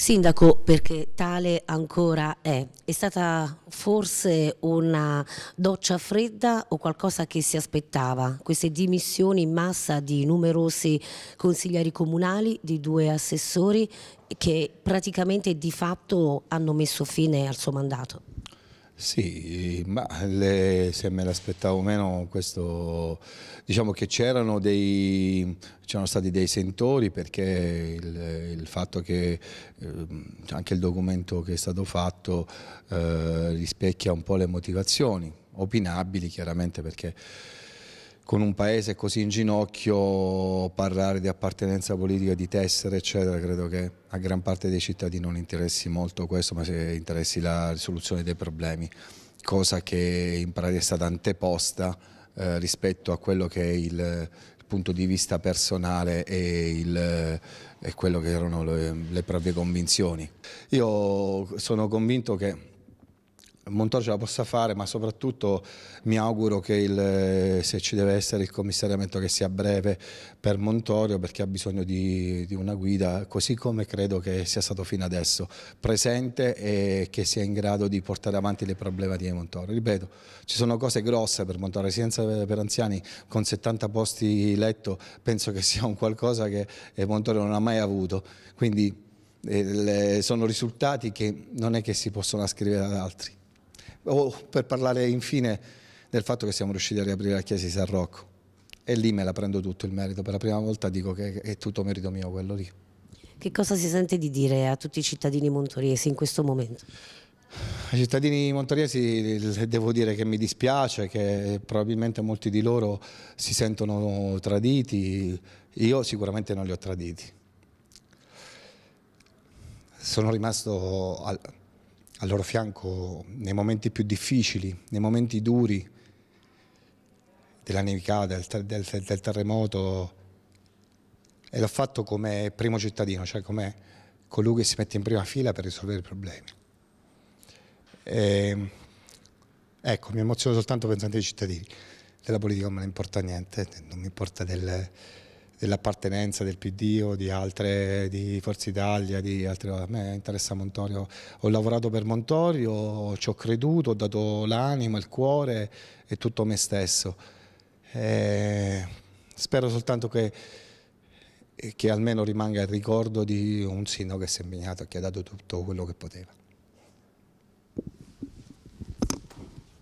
Sindaco, perché tale ancora è, è stata forse una doccia fredda o qualcosa che si aspettava? Queste dimissioni in massa di numerosi consiglieri comunali, di due assessori che praticamente di fatto hanno messo fine al suo mandato? Sì, ma le, se me l'aspettavo meno questo, diciamo che c'erano dei, c'erano stati dei sentori perché il, il fatto che eh, anche il documento che è stato fatto eh, rispecchia un po' le motivazioni, opinabili chiaramente perché con un paese così in ginocchio parlare di appartenenza politica, di tessere eccetera, credo che a gran parte dei cittadini non interessi molto questo, ma se interessi la risoluzione dei problemi, cosa che in pratica è stata anteposta eh, rispetto a quello che è il, punto di vista personale e, il, e quello che erano le, le proprie convinzioni. Io sono convinto che Montoro ce la possa fare, ma soprattutto mi auguro che il, eh, se ci deve essere il commissariamento che sia breve per Montorio perché ha bisogno di, di, una guida, così come credo che sia stato fino adesso, presente e che sia in grado di portare avanti le problematiche di Montorio. Ripeto, ci sono cose grosse per Montorio, residenza per anziani con 70 posti letto penso che sia un qualcosa che eh, Montorio non ha mai avuto, quindi eh, sono risultati che non è che si possono ascrivere ad altri. Oh, per parlare infine del fatto che siamo riusciti a riaprire la chiesa di San Rocco e lì me la prendo tutto il merito, per la prima volta dico che è tutto merito mio quello lì. Che cosa si sente di dire a tutti i cittadini montoriesi in questo momento? Ai cittadini montoriesi eh, devo dire che mi dispiace, che probabilmente molti di loro si sentono traditi, io sicuramente non li ho traditi. Sono rimasto... Al al loro fianco nei momenti più difficili, nei momenti duri della nevicata, del, del, del terremoto e l'ho fatto come primo cittadino, cioè come colui che si mette in prima fila per risolvere i problemi. E, ehm, ecco, mi emoziono soltanto pensando ai cittadini, della politica non me ne importa niente, non mi importa del dell'appartenenza del PD o di altre, di Forza Italia, di altre, a me interessa Montorio, ho lavorato per Montorio, ci ho creduto, ho dato l'anima, il cuore e tutto me stesso. E spero soltanto che, che almeno rimanga il ricordo di un sindaco che si è impegnato e che ha dato tutto quello che poteva.